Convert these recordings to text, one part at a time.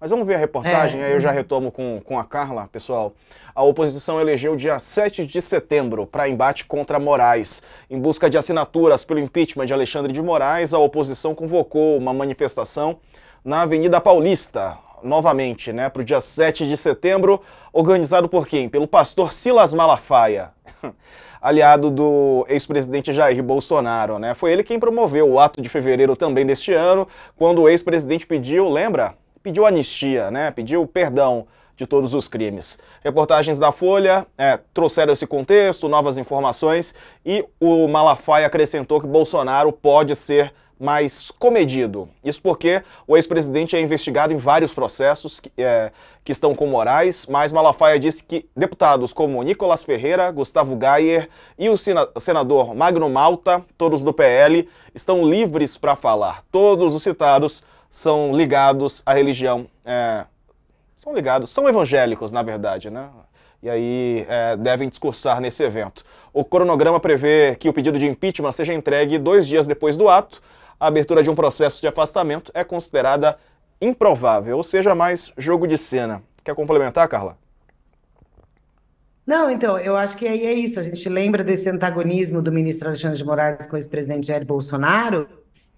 Mas vamos ver a reportagem, é. aí eu já retomo com, com a Carla, pessoal. A oposição elegeu dia 7 de setembro para embate contra Moraes. Em busca de assinaturas pelo impeachment de Alexandre de Moraes, a oposição convocou uma manifestação na Avenida Paulista, novamente, né, para o dia 7 de setembro, organizado por quem? Pelo pastor Silas Malafaia, aliado do ex-presidente Jair Bolsonaro. Né? Foi ele quem promoveu o ato de fevereiro também deste ano, quando o ex-presidente pediu, lembra? pediu anistia, né? pediu perdão de todos os crimes. Reportagens da Folha é, trouxeram esse contexto, novas informações, e o Malafaia acrescentou que Bolsonaro pode ser mais comedido. Isso porque o ex-presidente é investigado em vários processos que, é, que, estão com Moraes, mas Malafaia disse que deputados como Nicolas Ferreira, Gustavo Gayer e o senador Magno Malta, todos do PL, estão livres para falar. Todos os citados são ligados à religião, é, são ligados, são evangélicos, na verdade, né? E aí é, devem discursar nesse evento. O cronograma prevê que o pedido de impeachment seja entregue dois dias depois do ato. A abertura de um processo de afastamento é considerada improvável, ou seja, mais jogo de cena. Quer complementar, Carla? Não, então, eu acho que aí é isso. A gente lembra desse antagonismo do ministro Alexandre de Moraes com o ex-presidente Jair Bolsonaro,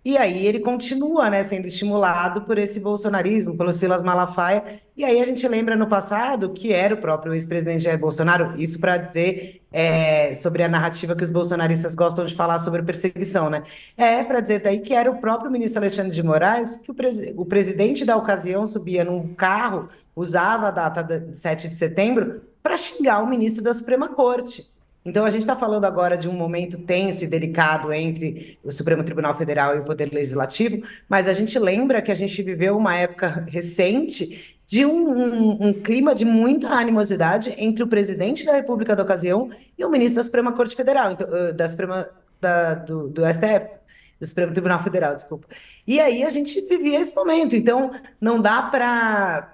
e aí ele continua né, sendo estimulado por esse bolsonarismo, pelo Silas Malafaia. E aí a gente lembra no passado que era o próprio ex-presidente Jair Bolsonaro, isso para dizer é, sobre a narrativa que os bolsonaristas gostam de falar sobre perseguição, né? É para dizer daí que era o próprio ministro Alexandre de Moraes que o, pres o presidente da ocasião subia num carro, usava a data de 7 de setembro para xingar o ministro da Suprema Corte. Então, a gente está falando agora de um momento tenso e delicado entre o Supremo Tribunal Federal e o Poder Legislativo, mas a gente lembra que a gente viveu uma época recente de um, um, um clima de muita animosidade entre o presidente da República da ocasião e o ministro da Suprema Corte Federal, então, da Suprema, da, do, do STF, do Supremo Tribunal Federal, desculpa. E aí a gente vivia esse momento. Então, não dá para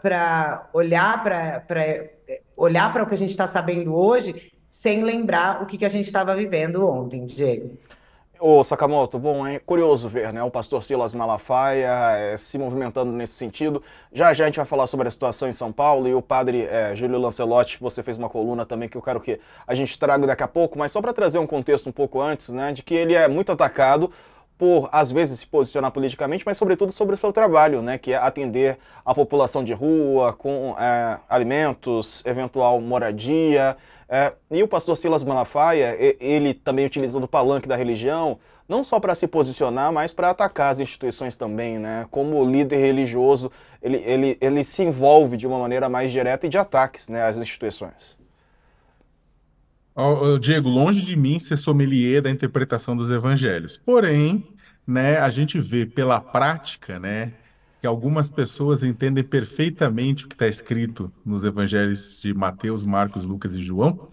olhar para olhar para o que a gente está sabendo hoje sem lembrar o que, que a gente estava vivendo ontem, Diego. Ô, Sakamoto, bom, é curioso ver, né, o pastor Silas Malafaia é, se movimentando nesse sentido. Já já a gente vai falar sobre a situação em São Paulo e o padre é, Júlio Lancelotti, você fez uma coluna também que eu quero que a gente traga daqui a pouco, mas só para trazer um contexto um pouco antes, né, de que ele é muito atacado por, às vezes, se posicionar politicamente, mas, sobretudo, sobre o seu trabalho, né, que é atender a população de rua com é, alimentos, eventual moradia. É, e o pastor Silas Malafaia, ele também utilizando o palanque da religião, não só para se posicionar, mas para atacar as instituições também, né? Como líder religioso, ele, ele, ele se envolve de uma maneira mais direta e de ataques né, às instituições. Diego, longe de mim ser sommelier da interpretação dos evangelhos. Porém, né, a gente vê pela prática, né, que algumas pessoas entendem perfeitamente o que está escrito nos evangelhos de Mateus, Marcos, Lucas e João,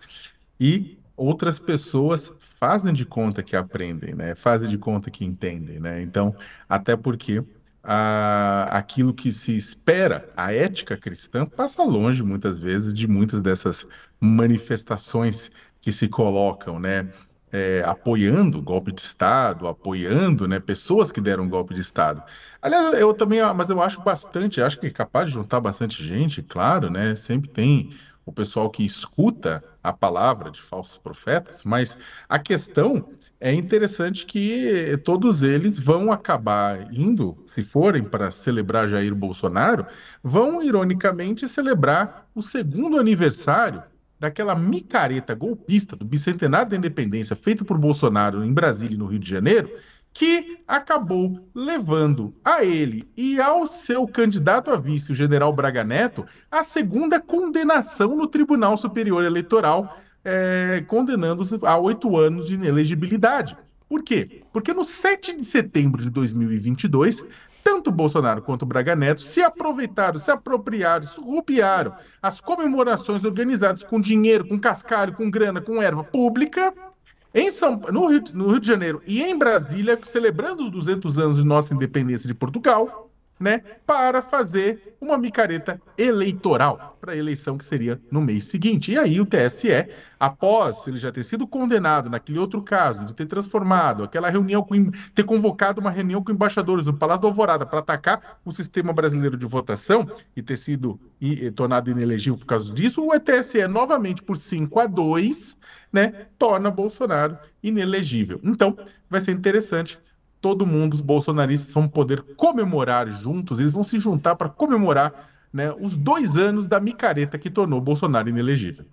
e outras pessoas fazem de conta que aprendem, né? Fazem de conta que entendem, né? Então, até porque a, aquilo que se espera, a ética cristã, passa longe muitas vezes de muitas dessas manifestações que se colocam, né? É, apoiando golpe de Estado, apoiando né, pessoas que deram golpe de Estado. Aliás, eu também, mas eu acho bastante, acho que é capaz de juntar bastante gente, claro, né? Sempre tem o pessoal que escuta a palavra de falsos profetas, mas a questão é interessante que todos eles vão acabar indo, se forem para celebrar Jair Bolsonaro, vão ironicamente celebrar o segundo aniversário daquela micareta golpista do bicentenário da independência feito por Bolsonaro em Brasília e no Rio de Janeiro, que acabou levando a ele e ao seu candidato a vice, o general Braga Neto, a segunda condenação no Tribunal Superior Eleitoral, é, condenando-os a oito anos de inelegibilidade. Por quê? Porque no 7 de setembro de 2022, tanto Bolsonaro quanto Braga Neto se aproveitaram, se apropriaram, surrupiaram as comemorações organizadas com dinheiro, com cascalho, com grana, com erva pública em São, no, Rio, no Rio de Janeiro e em Brasília, celebrando os 200 anos de nossa independência de Portugal, né, para fazer uma micareta eleitoral para a eleição que seria no mês seguinte. E aí o TSE, após ele já ter sido condenado naquele outro caso, de ter transformado aquela reunião, com, ter convocado uma reunião com embaixadores do Palácio do Alvorada para atacar o sistema brasileiro de votação e ter sido e, e, tornado inelegível por causa disso, o TSE novamente por 5 a 2, né, torna Bolsonaro inelegível. Então, vai ser interessante todo mundo, os bolsonaristas, vão poder comemorar juntos, eles vão se juntar para comemorar né, os dois anos da micareta que tornou Bolsonaro inelegível.